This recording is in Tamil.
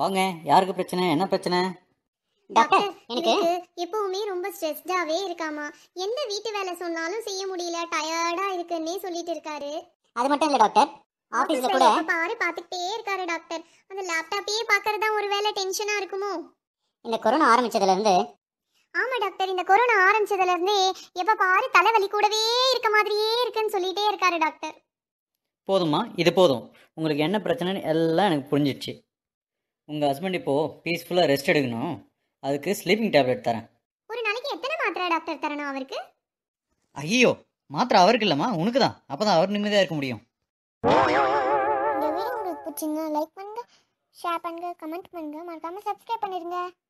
வாங்க யாருக்கு பிரச்சனை என்ன பிரச்சனை டாக்டர் எனக்கு எப்பவுமே ரொம்ப ஸ்ட்ரெஸ்டாவே இருக்காமா எந்த வீட்டு வேலை சொன்னாலும் செய்ய முடியல டயர்டா இருக்குன்னே சொல்லிட்டு இருக்காரு அது மட்டும் இல்ல டாக்டர் ஆபீஸ்ல கூட பாரு பாத்துட்டே இருக்காரு டாக்டர் அந்த லேப்டாப்பையே பாக்குறது தான் ஒருவேளை டென்ஷனா இருக்குமோ இந்த கொரோனா ஆரம்பிச்சதுல இருந்து ஆமா டாக்டர் இந்த கொரோனா ஆரம்பிச்சதுல இருந்தே எப்ப பாரு தலைவலி கூடவே இருக்க மாதிரியே இருக்குன்னு சொல்லிட்டே இருக்காரு டாக்டர் போதுமா இது போதும் உங்களுக்கு என்ன பிரச்சனைன்னு எல்லாம் எனக்கு புரிஞ்சிடுச்சு உங்கள் ஹஸ்பண்ட் இப்போது பீஸ்ஃபுல்லாக ரெஸ்ட் எடுக்கணும் அதுக்கு ஸ்லீப்பிங் டேப்லெட் தரேன் ஒரு நாளைக்கு எத்தனை மாத்திரை டாக்டர் தரணும் அவருக்கு ஐயோ மாத்திரை அவருக்கு இல்லைம்மா உனக்கு தான் அப்போ தான் அவர் நிம்மதியாக இருக்க முடியும் இந்த வீடியோ உங்களுக்கு பிடிச்சிருந்தா லைக் பண்ணுங்கள் ஷேர் பண்ணுங்கள் கமெண்ட் பண்ணுங்கள் மறக்காமல் சப்ஸ்கிரைப் பண்ணிடுங்க